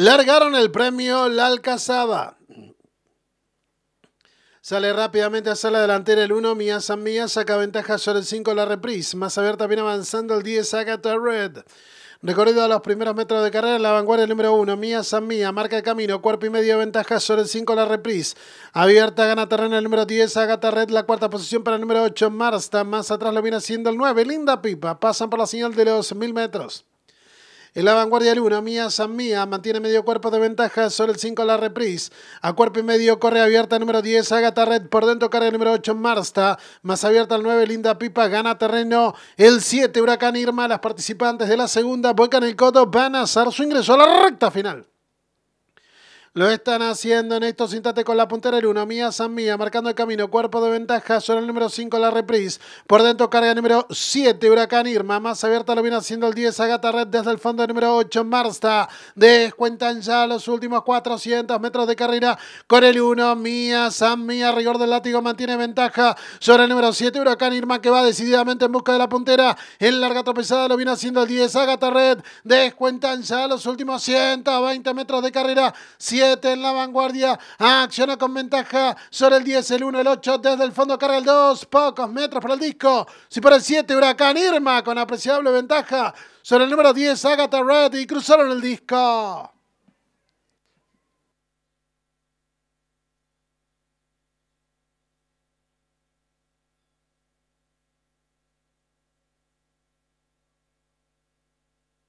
Largaron el premio La Alcazaba. Sale rápidamente hacia la delantera el 1, Mía San Mía saca ventaja sobre el 5 la reprise. Más abierta viene avanzando el 10, Agatha Red. Recorrido a los primeros metros de carrera, la vanguardia el número 1, Mía San Mía, marca el camino, cuerpo y medio de ventaja sobre el 5, la reprise. Abierta gana terreno el número 10, Agatha Red, la cuarta posición para el número 8, Marsta. Más atrás lo viene haciendo el 9, Linda Pipa. Pasan por la señal de los 1000 metros. En la vanguardia Luna, Mía San Mía mantiene medio cuerpo de ventaja sobre el 5 la reprise. A cuerpo y medio corre abierta número 10, Agatha Red. Por dentro carga el número 8, Marsta. Más abierta el 9, Linda Pipa. Gana terreno el 7, Huracán Irma. Las participantes de la segunda, vuelcan el codo, van a hacer su ingreso a la recta final. Lo están haciendo en esto síntate con la puntera, el 1, Mía San Mía, marcando el camino, cuerpo de ventaja, sobre el número 5 la reprise, por dentro carga el número 7, Huracán Irma, más abierta lo viene haciendo el 10, Agata Red desde el fondo el número 8, Marsta, descuentan ya los últimos 400 metros de carrera con el 1, Mía San Mía, rigor del látigo mantiene ventaja sobre el número 7, Huracán Irma que va decididamente en busca de la puntera, en larga tropezada lo viene haciendo el 10, Agata Red, descuentan ya los últimos 120 metros de carrera, 7 en la vanguardia. Acciona con ventaja sobre el 10, el 1, el 8. Desde el fondo carga el 2. Pocos metros para el disco. Si por el 7, Huracán Irma con apreciable ventaja sobre el número 10, Agatha Red. Y cruzaron el disco.